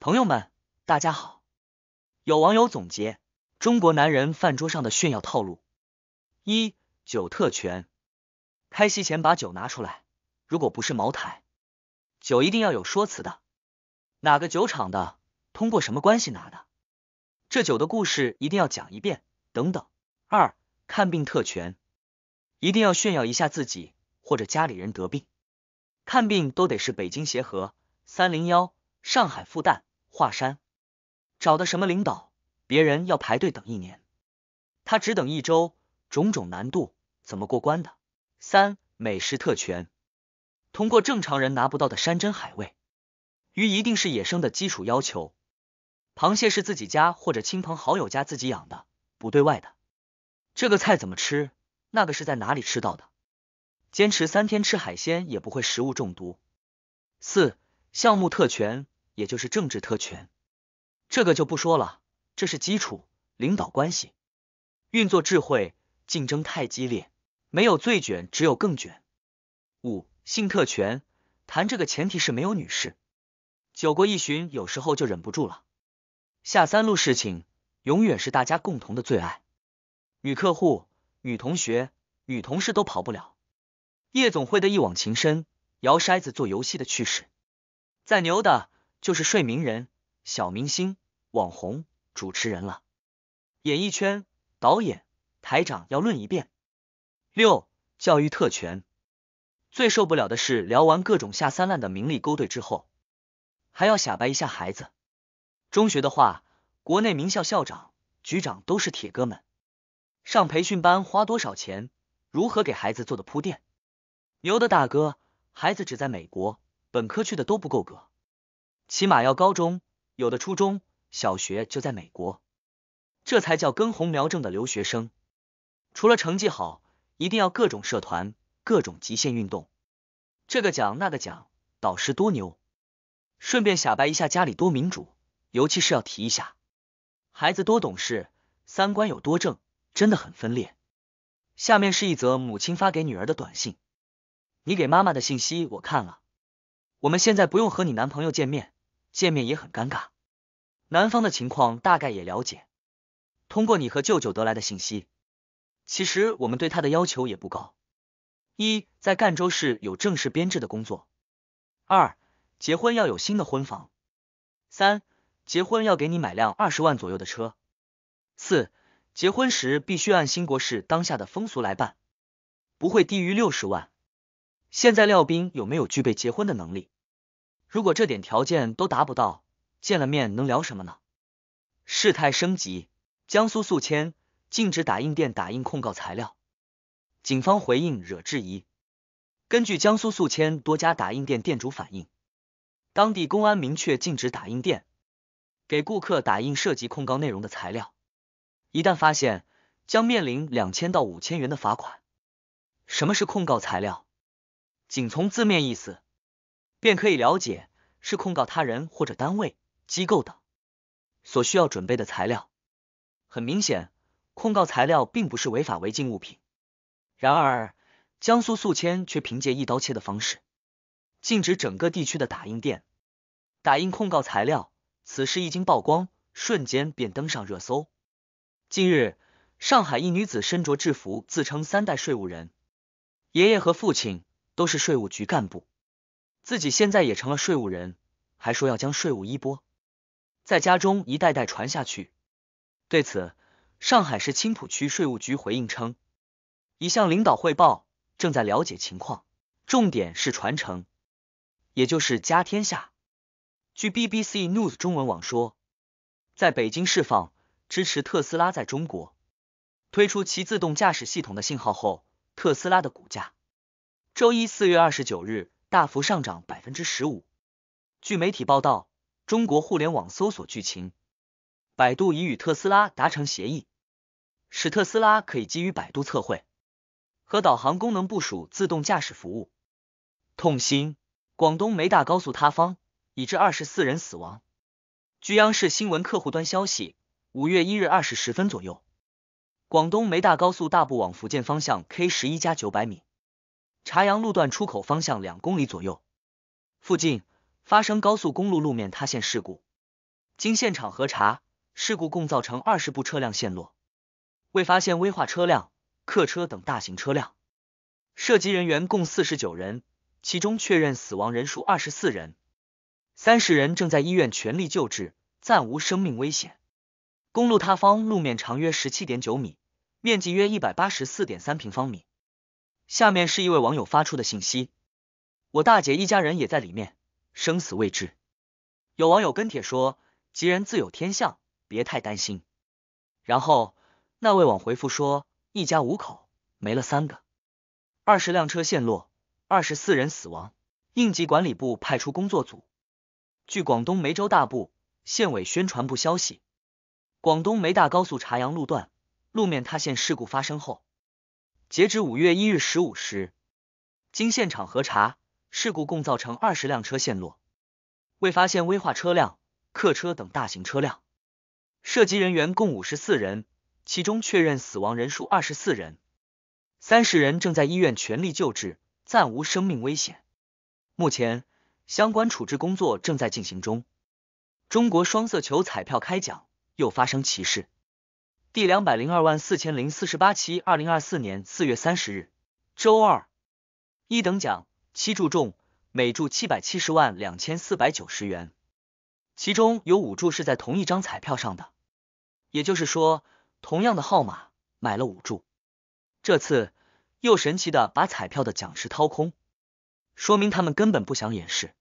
朋友们，大家好。有网友总结中国男人饭桌上的炫耀套路：一、酒特权，开席前把酒拿出来，如果不是茅台，酒一定要有说辞的，哪个酒厂的，通过什么关系拿的，这酒的故事一定要讲一遍。等等。二、看病特权，一定要炫耀一下自己或者家里人得病，看病都得是北京协和、三零幺、上海复旦。华山找的什么领导？别人要排队等一年，他只等一周，种种难度怎么过关的？三美食特权，通过正常人拿不到的山珍海味，鱼一定是野生的基础要求，螃蟹是自己家或者亲朋好友家自己养的，不对外的。这个菜怎么吃？那个是在哪里吃到的？坚持三天吃海鲜也不会食物中毒。四项目特权。也就是政治特权，这个就不说了，这是基础。领导关系、运作智慧、竞争太激烈，没有最卷，只有更卷。五性特权，谈这个前提是没有女士。酒过一巡，有时候就忍不住了。下三路事情，永远是大家共同的最爱。女客户、女同学、女同事都跑不了。夜总会的一往情深，摇筛子做游戏的趣事，再牛的。就是睡名人、小明星、网红、主持人了，演艺圈、导演、台长要论一遍。六、教育特权，最受不了的是聊完各种下三滥的名利勾兑之后，还要瞎掰一下孩子。中学的话，国内名校校长、局长都是铁哥们。上培训班花多少钱？如何给孩子做的铺垫？牛的大哥，孩子只在美国本科去的都不够格。起码要高中，有的初中小学就在美国，这才叫根红苗正的留学生。除了成绩好，一定要各种社团、各种极限运动，这个奖那个奖，导师多牛。顺便显摆一下家里多民主，尤其是要提一下孩子多懂事，三观有多正，真的很分裂。下面是一则母亲发给女儿的短信：“你给妈妈的信息我看了，我们现在不用和你男朋友见面。”见面也很尴尬，男方的情况大概也了解。通过你和舅舅得来的信息，其实我们对他的要求也不高：一，在赣州市有正式编制的工作；二，结婚要有新的婚房；三，结婚要给你买辆二十万左右的车；四，结婚时必须按新国市当下的风俗来办，不会低于六十万。现在廖斌有没有具备结婚的能力？如果这点条件都达不到，见了面能聊什么呢？事态升级，江苏宿迁禁止打印店打印控告材料，警方回应惹质疑。根据江苏宿迁多家打印店店主反映，当地公安明确禁止打印店给顾客打印涉及控告内容的材料，一旦发现将面临两千到五千元的罚款。什么是控告材料？仅从字面意思。便可以了解是控告他人或者单位、机构等所需要准备的材料。很明显，控告材料并不是违法违禁物品。然而，江苏宿迁却凭借一刀切的方式，禁止整个地区的打印店打印控告材料。此事一经曝光，瞬间便登上热搜。近日，上海一女子身着制服，自称三代税务人，爷爷和父亲都是税务局干部。自己现在也成了税务人，还说要将税务衣钵在家中一代代传下去。对此，上海市青浦区税务局回应称，已向领导汇报，正在了解情况。重点是传承，也就是家天下。据 BBC News 中文网说，在北京释放支持特斯拉在中国推出其自动驾驶系统的信号后，特斯拉的股价周一四月二十九日。大幅上涨百分之十五。据媒体报道，中国互联网搜索剧情，百度已与特斯拉达成协议，使特斯拉可以基于百度测绘和导航功能部署自动驾驶服务。痛心，广东梅大高速塌方已致二十四人死亡。据央视新闻客户端消息，五月一日二时分左右，广东梅大高速大部往福建方向 K 十一加九百米。茶阳路段出口方向两公里左右附近发生高速公路路面塌陷事故。经现场核查，事故共造成二十部车辆陷落，未发现危化车辆、客车等大型车辆。涉及人员共四十九人，其中确认死亡人数二十四人，三十人正在医院全力救治，暂无生命危险。公路塌方路面长约十七点九米，面积约一百八十四点三平方米。下面是一位网友发出的信息：“我大姐一家人也在里面，生死未知。”有网友跟帖说：“吉人自有天相，别太担心。”然后那位网回复说：“一家五口没了三个，二十辆车陷落，二十四人死亡。”应急管理部派出工作组。据广东梅州大埔县委宣传部消息，广东梅大高速茶阳路段路面塌陷事故发生后。截至五月一日十五时，经现场核查，事故共造成二十辆车陷落，未发现危化车辆、客车等大型车辆，涉及人员共五十四人，其中确认死亡人数二十四人，三十人正在医院全力救治，暂无生命危险。目前，相关处置工作正在进行中。中国双色球彩票开奖又发生奇事。第两百零二万四千零四十八期，二零二四年四月三十日，周二，一等奖七注中，每注七百七十万两千四百九十元，其中有五注是在同一张彩票上的，也就是说，同样的号码买了五注，这次又神奇的把彩票的奖池掏空，说明他们根本不想掩饰。